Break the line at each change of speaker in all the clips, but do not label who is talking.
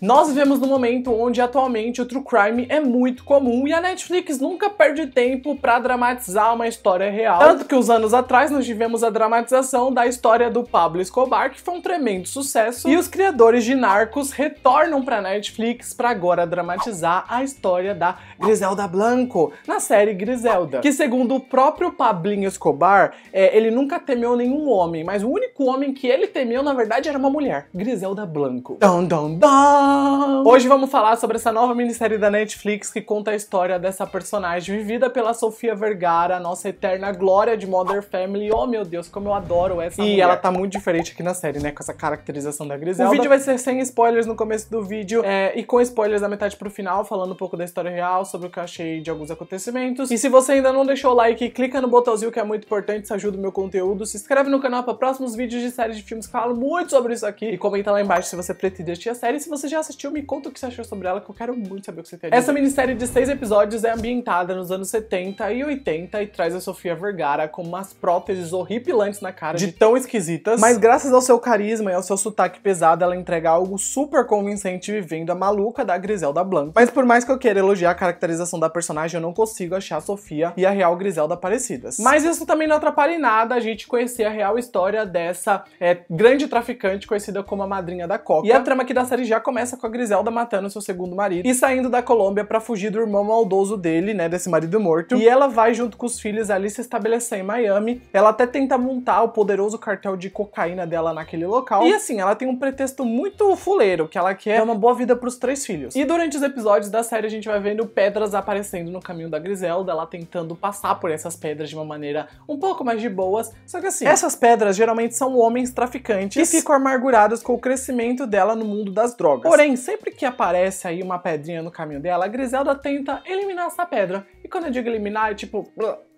Nós vivemos num momento onde atualmente o true crime é muito comum e a Netflix nunca perde tempo para dramatizar uma história real. Tanto que uns anos atrás nós tivemos a dramatização da história do Pablo Escobar, que foi um tremendo sucesso, e os criadores de Narcos retornam para Netflix para agora dramatizar a história da Griselda Blanco, na série Griselda, que segundo o próprio Pablinho Escobar, é, ele nunca temeu nenhum homem, mas o único homem que ele temeu na verdade era uma mulher, Griselda Blanco. Dum, dum, dum. Hoje vamos falar sobre essa nova minissérie da Netflix que conta a história dessa personagem vivida pela Sofia Vergara, nossa eterna glória de Mother Family. Oh meu Deus, como eu adoro essa E mulher. ela tá muito diferente aqui na série, né? Com essa caracterização da Griselda. O vídeo vai ser sem spoilers no começo do vídeo é, e com spoilers da metade pro final, falando um pouco da história real, sobre o que eu achei de alguns acontecimentos. E se você ainda não deixou o like, clica no botãozinho que é muito importante, isso ajuda o meu conteúdo. Se inscreve no canal para próximos vídeos de séries de filmes que falam muito sobre isso aqui. E comenta lá embaixo se você pretende assistir a série se você já assistiu, me conta o que você achou sobre ela, que eu quero muito saber o que você tem. Essa minissérie de seis episódios é ambientada nos anos 70 e 80 e traz a Sofia Vergara com umas próteses horripilantes na cara, de, de tão esquisitas. Mas graças ao seu carisma e ao seu sotaque pesado, ela entrega algo super convincente vivendo a maluca da Griselda Blanco. Mas por mais que eu queira elogiar a caracterização da personagem, eu não consigo achar a Sofia e a real Griselda parecidas. Mas isso também não atrapalha em nada a gente conhecer a real história dessa é, grande traficante conhecida como a Madrinha da Coca. E a trama aqui da série já começa começa com a Griselda matando seu segundo marido e saindo da Colômbia para fugir do irmão maldoso dele, né, desse marido morto. E ela vai junto com os filhos ali se estabelecer em Miami. Ela até tenta montar o poderoso cartel de cocaína dela naquele local. E assim, ela tem um pretexto muito fuleiro, que ela quer uma boa vida para os três filhos. E durante os episódios da série a gente vai vendo pedras aparecendo no caminho da Griselda, ela tentando passar por essas pedras de uma maneira um pouco mais de boas. Só que assim, essas pedras geralmente são homens traficantes que ficam amargurados com o crescimento dela no mundo das drogas. Por Porém, sempre que aparece aí uma pedrinha no caminho dela, Griselda tenta eliminar essa pedra. E quando eu digo eliminar, é tipo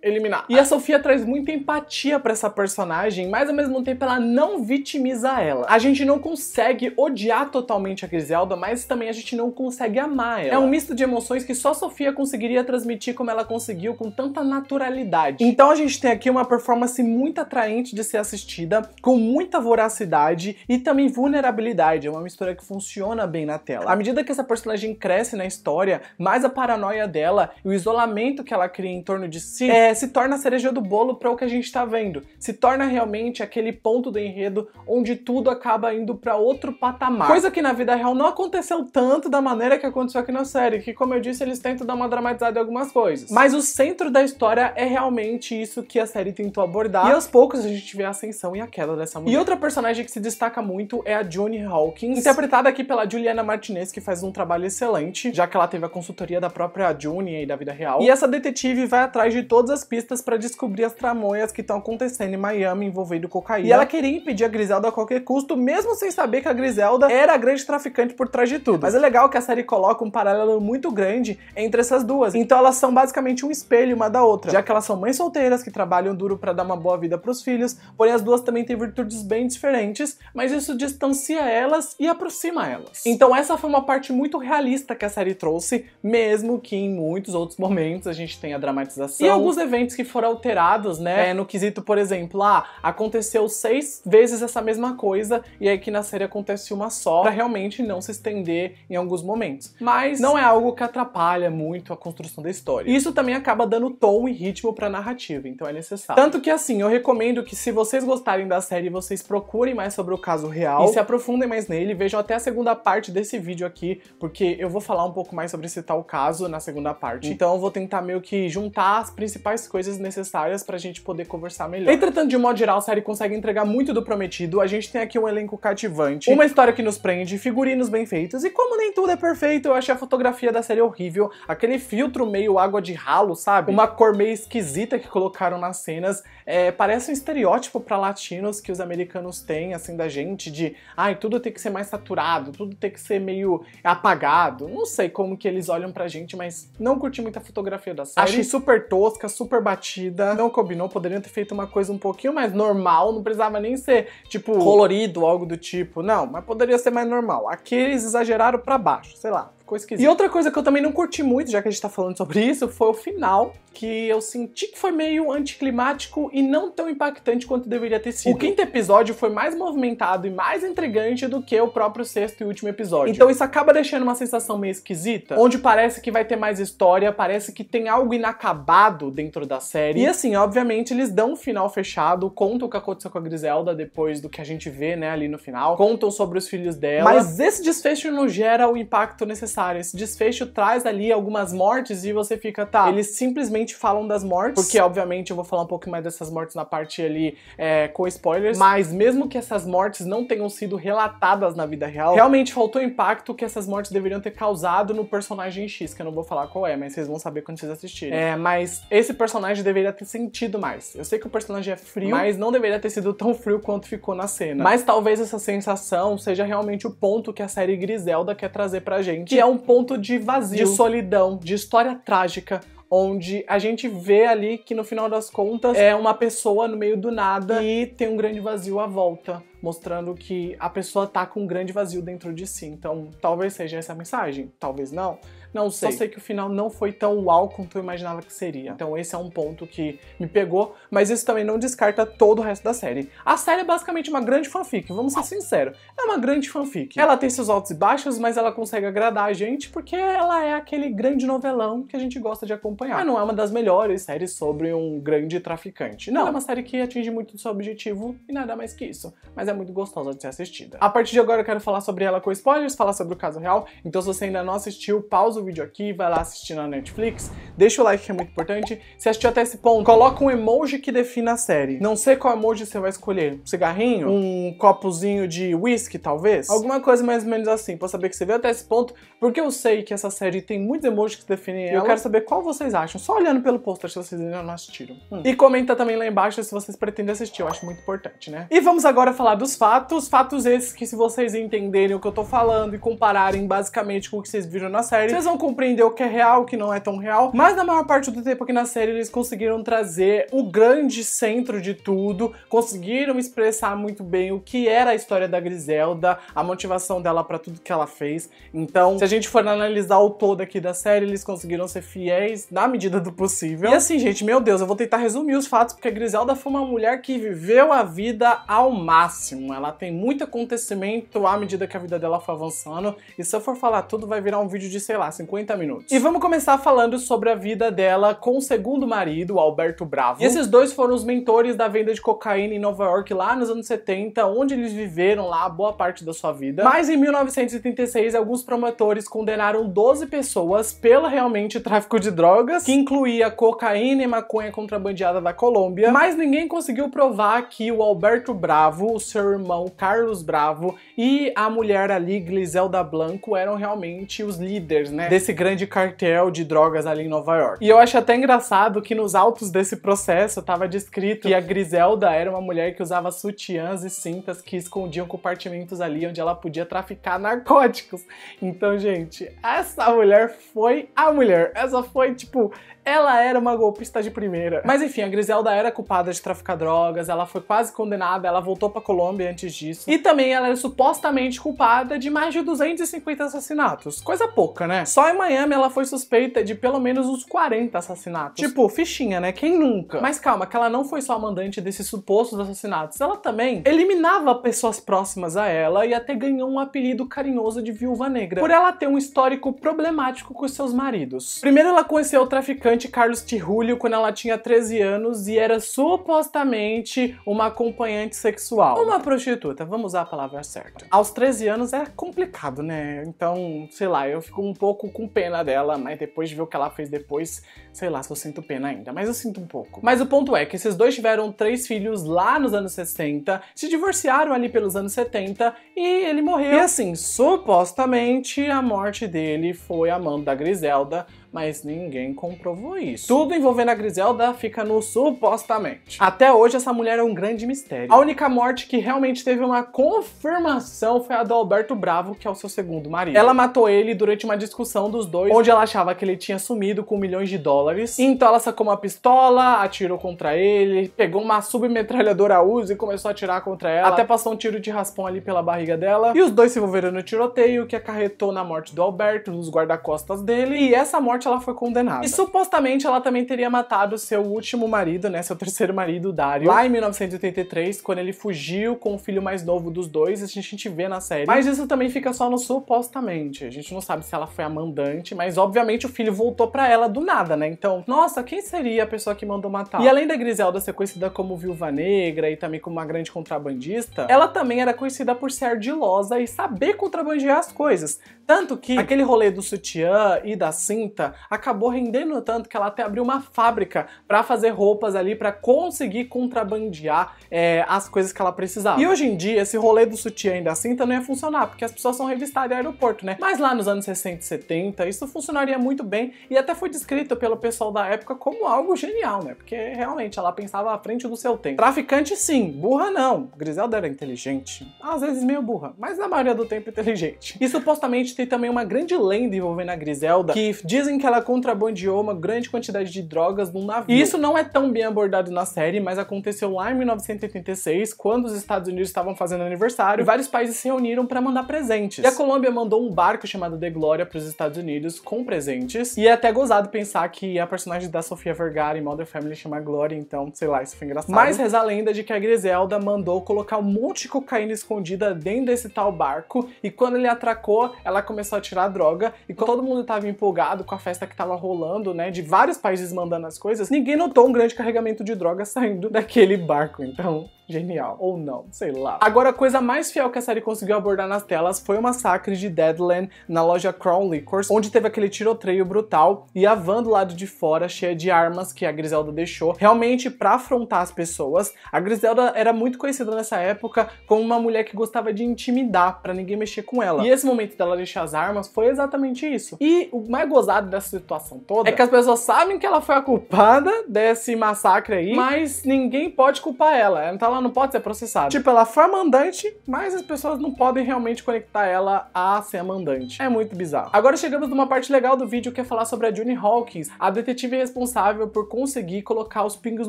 eliminar. E a Sofia traz muita empatia para essa personagem, mas ao mesmo tempo ela não vitimiza ela. A gente não consegue odiar totalmente a Griselda, mas também a gente não consegue amar ela. É um misto de emoções que só a Sofia conseguiria transmitir como ela conseguiu com tanta naturalidade. Então a gente tem aqui uma performance muito atraente de ser assistida, com muita voracidade e também vulnerabilidade. É uma mistura que funciona bem na tela. À medida que essa personagem cresce na história, mais a paranoia dela e o isolamento que ela cria em torno de si é se torna a cereja do bolo para o que a gente está vendo. Se torna realmente aquele ponto do enredo onde tudo acaba indo para outro patamar. Coisa que na vida real não aconteceu tanto da maneira que aconteceu aqui na série, que como eu disse, eles tentam dar uma dramatizada em algumas coisas. Mas o centro da história é realmente isso que a série tentou abordar. E aos poucos a gente vê a ascensão e a queda dessa mulher. E outra personagem que se destaca muito é a Johnny Hawkins, interpretada aqui pela Juliana Martinez, que faz um trabalho excelente, já que ela teve a consultoria da própria Johnny e da vida real. E essa detetive vai atrás de todas as muitas pistas para descobrir as tramóias que estão acontecendo em Miami envolvendo cocaína. E ela queria impedir a Griselda a qualquer custo, mesmo sem saber que a Griselda era a grande traficante por trás de tudo. Mas é legal que a série coloca um paralelo muito grande entre essas duas. Então elas são basicamente um espelho uma da outra, já que elas são mães solteiras que trabalham duro para dar uma boa vida para os filhos, porém as duas também têm virtudes bem diferentes, mas isso distancia elas e aproxima elas. Então essa foi uma parte muito realista que a série trouxe, mesmo que em muitos outros momentos a gente tenha dramatização e alguns eventos que foram alterados, né? É, no quesito, por exemplo, ah, aconteceu seis vezes essa mesma coisa e aí que na série acontece uma só, para realmente não se estender em alguns momentos. Mas não é algo que atrapalha muito a construção da história. Isso também acaba dando tom e ritmo pra narrativa, então é necessário. Tanto que assim, eu recomendo que se vocês gostarem da série, vocês procurem mais sobre o caso real e se aprofundem mais nele, vejam até a segunda parte desse vídeo aqui, porque eu vou falar um pouco mais sobre esse tal caso na segunda parte. Hum. Então eu vou tentar meio que juntar as principais as coisas necessárias pra gente poder conversar melhor. Entretanto, de modo geral, a série consegue entregar muito do prometido. A gente tem aqui um elenco cativante, uma história que nos prende, figurinos bem feitos, e como nem tudo é perfeito, eu achei a fotografia da série horrível, aquele filtro meio água de ralo, sabe? Uma cor meio esquisita que colocaram nas cenas, é, parece um estereótipo para latinos que os americanos têm, assim, da gente, de ai, ah, tudo tem que ser mais saturado, tudo tem que ser meio apagado. Não sei como que eles olham pra gente, mas não curti muito a fotografia da série. Achei super tosca, super super batida, não combinou, poderiam ter feito uma coisa um pouquinho mais normal, não precisava nem ser, tipo, colorido, algo do tipo, não, mas poderia ser mais normal. Aqui eles exageraram para baixo, sei lá ficou esquisito. E outra coisa que eu também não curti muito, já que a gente tá falando sobre isso, foi o final, que eu senti que foi meio anticlimático e não tão impactante quanto deveria ter sido. O quinto episódio foi mais movimentado e mais intrigante do que o próprio sexto e último episódio. Então isso acaba deixando uma sensação meio esquisita, onde parece que vai ter mais história, parece que tem algo inacabado dentro da série. E assim, obviamente, eles dão um final fechado, contam o que aconteceu com a Griselda depois do que a gente vê, né, ali no final, contam sobre os filhos dela. Mas esse desfecho não gera o impacto necessário esse desfecho traz ali algumas mortes e você fica, tá, eles simplesmente falam das mortes, porque obviamente eu vou falar um pouco mais dessas mortes na parte ali é, com spoilers, mas mesmo que essas mortes não tenham sido relatadas na vida real, realmente faltou o impacto que essas mortes deveriam ter causado no personagem X, que eu não vou falar qual é, mas vocês vão saber quando vocês assistirem. É, mas esse personagem deveria ter sentido mais. Eu sei que o personagem é frio, mas não deveria ter sido tão frio quanto ficou na cena. Mas talvez essa sensação seja realmente o ponto que a série Griselda quer trazer pra gente, é um ponto de vazio, de solidão, de história trágica onde a gente vê ali que no final das contas é uma pessoa no meio do nada e tem um grande vazio à volta mostrando que a pessoa tá com um grande vazio dentro de si. Então, talvez seja essa a mensagem, talvez não. Não sei. Só sei que o final não foi tão uau quanto eu imaginava que seria. Então, esse é um ponto que me pegou, mas isso também não descarta todo o resto da série. A série é basicamente uma grande fanfic, vamos ser sinceros. É uma grande fanfic. Ela tem seus altos e baixos, mas ela consegue agradar a gente porque ela é aquele grande novelão que a gente gosta de acompanhar. Mas não é uma das melhores séries sobre um grande traficante. Não, é uma série que atinge muito o seu objetivo e nada mais que isso. Mas é é muito gostosa de ser assistida. A partir de agora eu quero falar sobre ela com spoilers, falar sobre o caso real, então se você ainda não assistiu, pausa o vídeo aqui, vai lá assistir na Netflix, deixa o like que é muito importante, se assistiu até esse ponto, coloca um emoji que defina a série. Não sei qual emoji você vai escolher, um cigarrinho, um copozinho de whisky talvez, alguma coisa mais ou menos assim, pra saber que você veio até esse ponto, porque eu sei que essa série tem muitos emojis que definem ela, eu quero saber qual vocês acham, só olhando pelo pôster se vocês ainda não assistiram. Hum. E comenta também lá embaixo se vocês pretendem assistir, eu acho muito importante, né? E vamos agora falar do dos fatos, fatos esses que se vocês entenderem o que eu tô falando e compararem basicamente com o que vocês viram na série, vocês vão compreender o que é real, o que não é tão real, mas na maior parte do tempo aqui na série eles conseguiram trazer o grande centro de tudo, conseguiram expressar muito bem o que era a história da Griselda, a motivação dela para tudo que ela fez. Então, se a gente for analisar o todo aqui da série, eles conseguiram ser fiéis na medida do possível. E assim, gente, meu Deus, eu vou tentar resumir os fatos porque a Griselda foi uma mulher que viveu a vida ao máximo. Ela tem muito acontecimento à medida que a vida dela foi avançando, e se eu for falar tudo, vai virar um vídeo de, sei lá, 50 minutos. E vamos começar falando sobre a vida dela com o segundo marido, Alberto Bravo. E esses dois foram os mentores da venda de cocaína em Nova York lá nos anos 70, onde eles viveram lá boa parte da sua vida. Mas em 1936, alguns promotores condenaram 12 pessoas pelo realmente tráfico de drogas, que incluía cocaína e maconha contrabandeada da Colômbia, mas ninguém conseguiu provar que o Alberto Bravo, o Sr seu irmão Carlos Bravo e a mulher ali, Gliselda Blanco, eram realmente os líderes, né? Desse grande cartel de drogas ali em Nova York. E eu acho até engraçado que nos autos desse processo estava descrito que a Griselda era uma mulher que usava sutiãs e cintas que escondiam compartimentos ali onde ela podia traficar narcóticos. Então, gente, essa mulher foi a mulher. Essa foi, tipo, ela era uma golpista de primeira. Mas enfim, a Griselda era culpada de traficar drogas, ela foi quase condenada, ela voltou pra Colômbia antes disso. E também ela era supostamente culpada de mais de 250 assassinatos. Coisa pouca, né? Só em Miami ela foi suspeita de pelo menos uns 40 assassinatos. Tipo, fichinha, né? Quem nunca? Mas calma, que ela não foi só a mandante desses supostos assassinatos. Ela também eliminava pessoas próximas a ela e até ganhou um apelido carinhoso de viúva negra, por ela ter um histórico problemático com seus maridos. Primeiro ela conheceu o traficante Carlos Tirulio quando ela tinha 13 anos e era supostamente uma acompanhante sexual. Uma prostituta, vamos usar a palavra certa. Aos 13 anos é complicado, né? Então, sei lá, eu fico um pouco com pena dela, mas depois de ver o que ela fez depois, sei lá se eu sinto pena ainda, mas eu sinto um pouco. Mas o ponto é que esses dois tiveram três filhos lá nos anos 60, se divorciaram ali pelos anos 70 e ele morreu. E assim, supostamente a morte dele foi a mão da Griselda, mas ninguém comprovou isso. Tudo envolvendo a Griselda fica no supostamente. Até hoje, essa mulher é um grande mistério. A única morte que realmente teve uma confirmação foi a do Alberto Bravo, que é o seu segundo marido. Ela matou ele durante uma discussão dos dois, onde ela achava que ele tinha sumido com milhões de dólares. Então ela sacou uma pistola, atirou contra ele, pegou uma submetralhadora Uzi e começou a atirar contra ela. Até passou um tiro de raspão ali pela barriga dela. E os dois se envolveram no tiroteio, que acarretou na morte do Alberto, nos guarda-costas dele. E essa morte morte ela foi condenada. E supostamente ela também teria matado seu último marido, né, seu terceiro marido, Dario, lá em 1983, quando ele fugiu com o filho mais novo dos dois, a gente vê na série. Mas isso também fica só no supostamente. A gente não sabe se ela foi a mandante, mas obviamente o filho voltou para ela do nada, né? Então, nossa, quem seria a pessoa que mandou matar? E além da Griselda ser conhecida como viúva negra e também como uma grande contrabandista, ela também era conhecida por ser ardilosa e saber contrabandear as coisas, tanto que aquele rolê do sutiã e da cinta acabou rendendo tanto que ela até abriu uma fábrica para fazer roupas ali para conseguir contrabandear é, as coisas que ela precisava. E hoje em dia, esse rolê do sutiã e da cinta não ia funcionar, porque as pessoas são revistadas em aeroporto, né? Mas lá nos anos 60 e 70, isso funcionaria muito bem e até foi descrito pelo pessoal da época como algo genial, né? Porque realmente ela pensava à frente do seu tempo. Traficante, sim, burra não. Griselda era inteligente, às vezes meio burra, mas na maioria do tempo inteligente. E supostamente tem também uma grande lenda envolvendo a Griselda, que dizem que ela contrabandeou uma grande quantidade de drogas num navio. E isso não é tão bem abordado na série, mas aconteceu lá em 1986, quando os Estados Unidos estavam fazendo aniversário, e vários países se reuniram para mandar presentes. E a Colômbia mandou um barco chamado The Gloria para os Estados Unidos com presentes. E é até gozado pensar que a personagem da Sofia Vergara em Mother Family chama Gloria, então, sei lá, isso foi engraçado. Mas reza a lenda de que a Griselda mandou colocar um monte de cocaína escondida dentro desse tal barco, e quando ele atracou, ela começou a tirar droga e todo mundo estava empolgado com a festa que estava rolando, né, de vários países mandando as coisas, ninguém notou um grande carregamento de droga saindo daquele barco. Então, genial. Ou não, sei lá. Agora, a coisa mais fiel que a série conseguiu abordar nas telas foi o massacre de Deadland na loja Crown Liquors, onde teve aquele tiroteio brutal e a van do lado de fora cheia de armas que a Griselda deixou, realmente para afrontar as pessoas. A Griselda era muito conhecida nessa época como uma mulher que gostava de intimidar para ninguém mexer com ela. E esse momento dela deixar as armas foi exatamente isso. E o mais gozado dessa situação toda é que as pessoas sabem que ela foi a culpada desse massacre aí, mas ninguém pode culpar ela. Ela não tá ela não pode ser processada. Tipo, ela foi a mandante, mas as pessoas não podem realmente conectar ela a ser a mandante. É muito bizarro. Agora chegamos numa parte legal do vídeo que é falar sobre a June Hawkins, a detetive responsável por conseguir colocar os pingos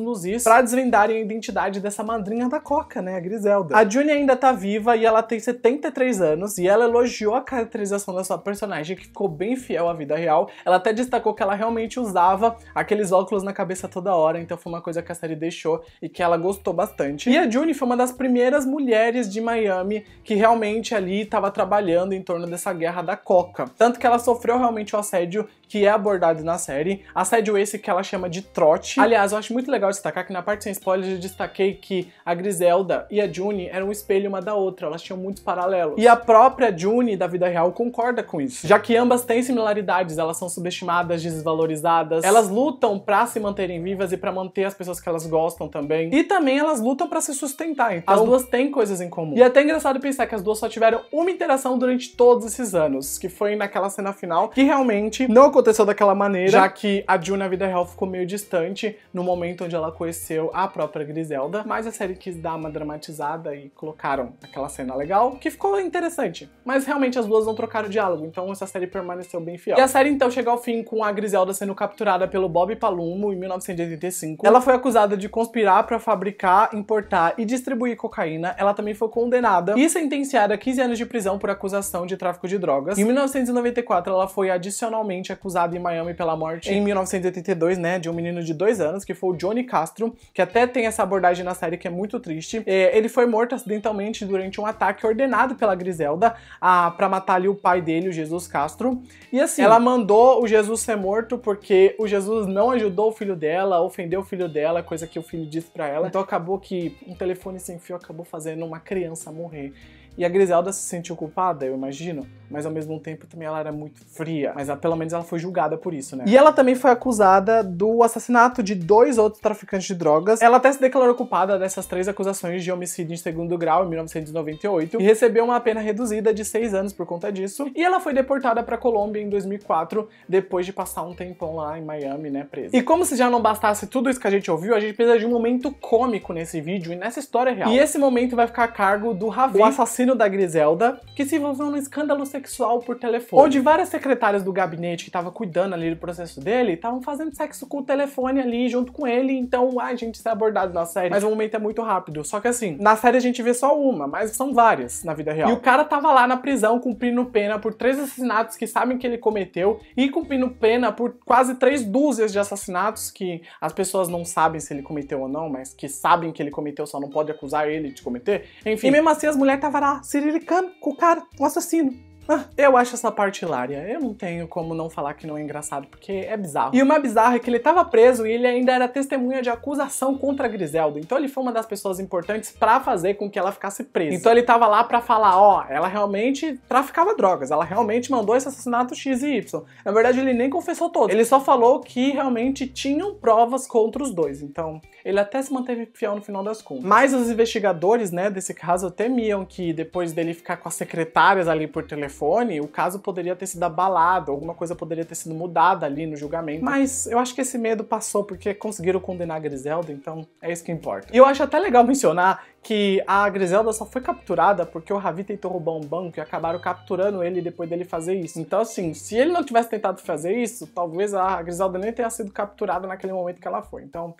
nos is pra desvendarem a identidade dessa madrinha da Coca, né, a Griselda. A June ainda tá viva e ela tem 73 anos e ela elogiou a caracterização da sua personagem que ficou bem fiel à vida real. Ela até destacou que ela realmente usava aqueles óculos na cabeça toda hora, então foi uma coisa que a série deixou e que ela gostou bastante. E a June foi uma das primeiras mulheres de Miami que realmente ali estava trabalhando em torno dessa guerra da coca. Tanto que ela sofreu realmente o assédio que é abordado na série, assédio esse que ela chama de trote. Aliás, eu acho muito legal destacar que na parte sem spoilers eu destaquei que a Griselda e a June eram um espelho uma da outra, elas tinham muitos paralelos. E a própria June da vida real concorda com isso, já que ambas têm similaridades, elas são subestimadas, desvalorizadas, elas lutam para se manterem vivas e para manter as pessoas que elas gostam também. E também elas lutam para se sustentar. Então, as duas têm coisas em comum. E é até engraçado pensar que as duas só tiveram uma interação durante todos esses anos, que foi naquela cena final, que realmente não aconteceu daquela maneira, já que a June na vida real ficou meio distante no momento onde ela conheceu a própria Griselda, mas a série quis dar uma dramatizada e colocaram aquela cena legal, que ficou interessante. Mas realmente as duas não trocaram diálogo, então essa série permaneceu bem fiel. E a série então chega ao fim com a Griselda sendo capturada pelo Bob Palumo em 1985. Ela foi acusada de conspirar para fabricar, importar e distribuir cocaína, ela também foi condenada e sentenciada a 15 anos de prisão por acusação de tráfico de drogas. Em 1994, ela foi adicionalmente acusada em Miami pela morte, em 1982, né, de um menino de dois anos, que foi o Johnny Castro, que até tem essa abordagem na série que é muito triste. É, ele foi morto acidentalmente durante um ataque ordenado pela Griselda para matar ali o pai dele, o Jesus Castro. E assim, ela mandou o Jesus ser morto porque o Jesus não ajudou o filho dela, ofendeu o filho dela, coisa que o filho disse para ela. Então acabou que um telefone sem fio acabou fazendo uma criança morrer. E a Griselda se sentiu culpada, eu imagino, mas ao mesmo tempo também ela era muito fria. Mas ela, pelo menos ela foi julgada por isso, né? E ela também foi acusada do assassinato de dois outros traficantes de drogas. Ela até se declarou culpada dessas três acusações de homicídio em segundo grau em 1998 e recebeu uma pena reduzida de seis anos por conta disso. E ela foi deportada para Colômbia em 2004, depois de passar um tempão lá em Miami, né, presa. E como se já não bastasse tudo isso que a gente ouviu, a gente precisa de um momento cômico nesse vídeo e nessa história real. E esse momento vai ficar a cargo do Ravi, o assassino da Griselda, que se envolveu num escândalo sexual sexual por telefone. Onde várias secretárias do gabinete que estavam cuidando ali do processo dele estavam fazendo sexo com o telefone ali junto com ele. Então, ai, gente, isso é abordado na série. Mas o momento é muito rápido. Só que assim, na série a gente vê só uma, mas são várias na vida real. E o cara tava lá na prisão cumprindo pena por três assassinatos que sabem que ele cometeu e cumprindo pena por quase três dúzias de assassinatos que as pessoas não sabem se ele cometeu ou não, mas que sabem que ele cometeu, só não pode acusar ele de cometer. Enfim, e mesmo assim as mulheres estavam lá cirilicando com o cara, o assassino. Ah, eu acho essa parte hilária. Eu não tenho como não falar que não é engraçado, porque é bizarro. E o mais bizarro é que ele estava preso e ele ainda era testemunha de acusação contra Griselda. Então ele foi uma das pessoas importantes para fazer com que ela ficasse presa. Então ele estava lá para falar, ó, ela realmente traficava drogas, ela realmente mandou esse assassinato X e Y. Na verdade, ele nem confessou todo. Ele só falou que realmente tinham provas contra os dois. Então, ele até se manteve fiel no final das contas. Mas os investigadores, né, desse caso temiam que depois dele ficar com as secretárias ali por telefone telefone, o caso poderia ter sido abalado, alguma coisa poderia ter sido mudada ali no julgamento. Mas eu acho que esse medo passou porque conseguiram condenar a Griselda, então é isso que importa. E eu acho até legal mencionar que a Griselda só foi capturada porque o Ravi tentou roubar um banco e acabaram capturando ele depois dele fazer isso. Então, assim, se ele não tivesse tentado fazer isso, talvez a Griselda nem tenha sido capturada naquele momento que ela foi. Então,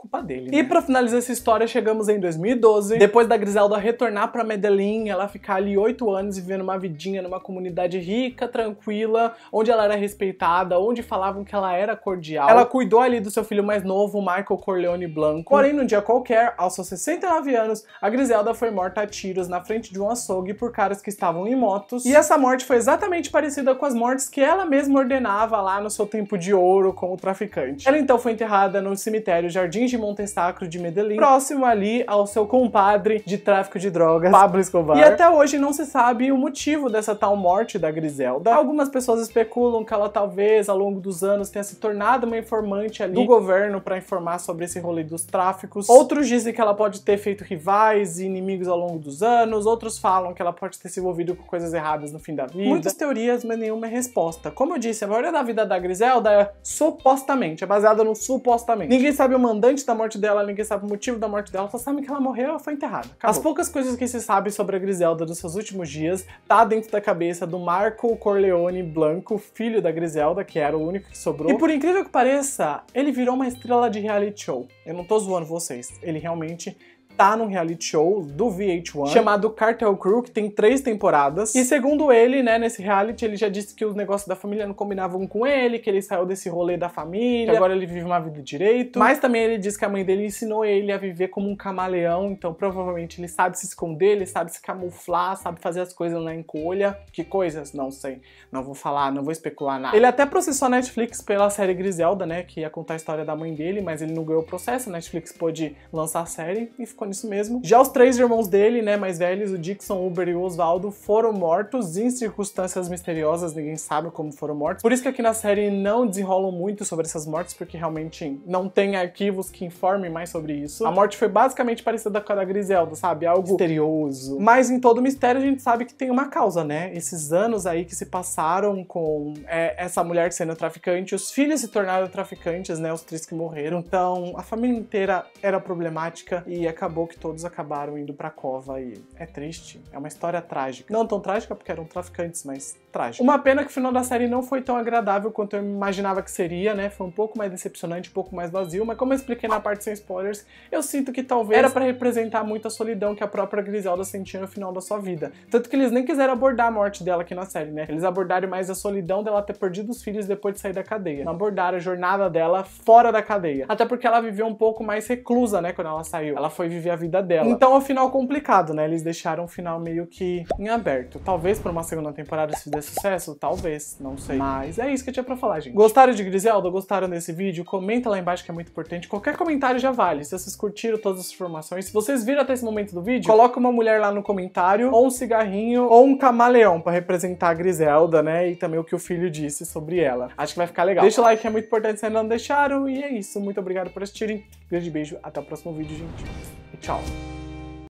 culpa dele. Né? E para finalizar essa história, chegamos em 2012, depois da Griselda retornar para Medellín, ela ficar ali oito anos e vivendo uma vidinha numa comunidade rica, tranquila, onde ela era respeitada, onde falavam que ela era cordial. Ela cuidou ali do seu filho mais novo, Michael Corleone Blanco. Porém, num dia qualquer, aos seus 69 anos, a Griselda foi morta a tiros na frente de um açougue por caras que estavam em motos. E essa morte foi exatamente parecida com as mortes que ela mesma ordenava lá no seu tempo de ouro como traficante. Ela então foi enterrada no cemitério Jardim de Montesacro de Medellín, próximo ali ao seu compadre de tráfico de drogas, Pablo Escobar. E até hoje não se sabe o motivo dessa tal morte da Griselda. Algumas pessoas especulam que ela talvez, ao longo dos anos, tenha se tornado uma informante ali do governo para informar sobre esse rolê dos tráficos. Outros dizem que ela pode ter feito rivais e inimigos ao longo dos anos. Outros falam que ela pode ter se envolvido com coisas erradas no fim da vida. Muitas teorias, mas nenhuma é resposta. Como eu disse, a maioria da vida da Griselda é supostamente, é baseada no supostamente. Ninguém sabe o mandante antes da morte dela, ninguém sabe o motivo da morte dela, só sabem que ela morreu e foi enterrada. Acabou. As poucas coisas que se sabe sobre a Griselda dos seus últimos dias tá dentro da cabeça do Marco Corleone Blanco, filho da Griselda, que era o único que sobrou. E por incrível que pareça, ele virou uma estrela de reality show. Eu não tô zoando vocês, ele realmente tá num reality show do VH1 chamado Cartel Crew, que tem três temporadas. E segundo ele, né, nesse reality, ele já disse que os negócios da família não combinavam com ele, que ele saiu desse rolê da família, que agora ele vive uma vida direito. Mas também ele diz que a mãe dele ensinou ele a viver como um camaleão, então provavelmente ele sabe se esconder, ele sabe se camuflar, sabe fazer as coisas na encolha. Que coisas? Não sei. Não vou falar, não vou especular nada. Ele até processou a Netflix pela série Griselda, né, que ia contar a história da mãe dele, mas ele não ganhou o processo, a Netflix pôde lançar a série e ficou isso mesmo. Já os três irmãos dele, né, mais velhos, o Dixon, Uber e o Oswaldo, foram mortos em circunstâncias misteriosas, ninguém sabe como foram mortos. Por isso que aqui na série não desenrolam muito sobre essas mortes, porque realmente não tem arquivos que informem mais sobre isso. A morte foi basicamente parecida com a da Griselda, sabe? Algo misterioso. Mas em todo mistério a gente sabe que tem uma causa, né? Esses anos aí que se passaram com é, essa mulher sendo traficante, os filhos se tornaram traficantes, né? Os três que morreram. Então a família inteira era problemática e acabou acabou que todos acabaram indo pra cova e é triste, é uma história trágica. Não tão trágica porque eram traficantes, mas trágico. Uma pena que o final da série não foi tão agradável quanto eu imaginava que seria, né? Foi um pouco mais decepcionante, um pouco mais vazio, mas como eu expliquei na parte sem spoilers, eu sinto que talvez era para representar muito a solidão que a própria Griselda sentia no final da sua vida. Tanto que eles nem quiseram abordar a morte dela aqui na série, né? Eles abordaram mais a solidão dela ter perdido os filhos depois de sair da cadeia. Não abordaram a jornada dela fora da cadeia. Até porque ela viveu um pouco mais reclusa, né? Quando ela saiu. Ela foi viver a vida dela. Então é um final complicado, né? Eles deixaram um final meio que em aberto. Talvez para uma segunda temporada se fazer sucesso? Talvez, não sei. Mas é isso que eu tinha pra falar, gente. Gostaram de Griselda? Gostaram desse vídeo? Comenta lá embaixo que é muito importante. Qualquer comentário já vale. Se vocês curtiram todas as informações, se vocês viram até esse momento do vídeo, coloca uma mulher lá no comentário, ou um cigarrinho, ou um camaleão pra representar a Griselda, né? E também o que o filho disse sobre ela. Acho que vai ficar legal. Deixa o like que é muito importante se ainda não deixaram. E é isso. Muito obrigado por assistirem. Grande beijo. Até o próximo vídeo, gente. E tchau.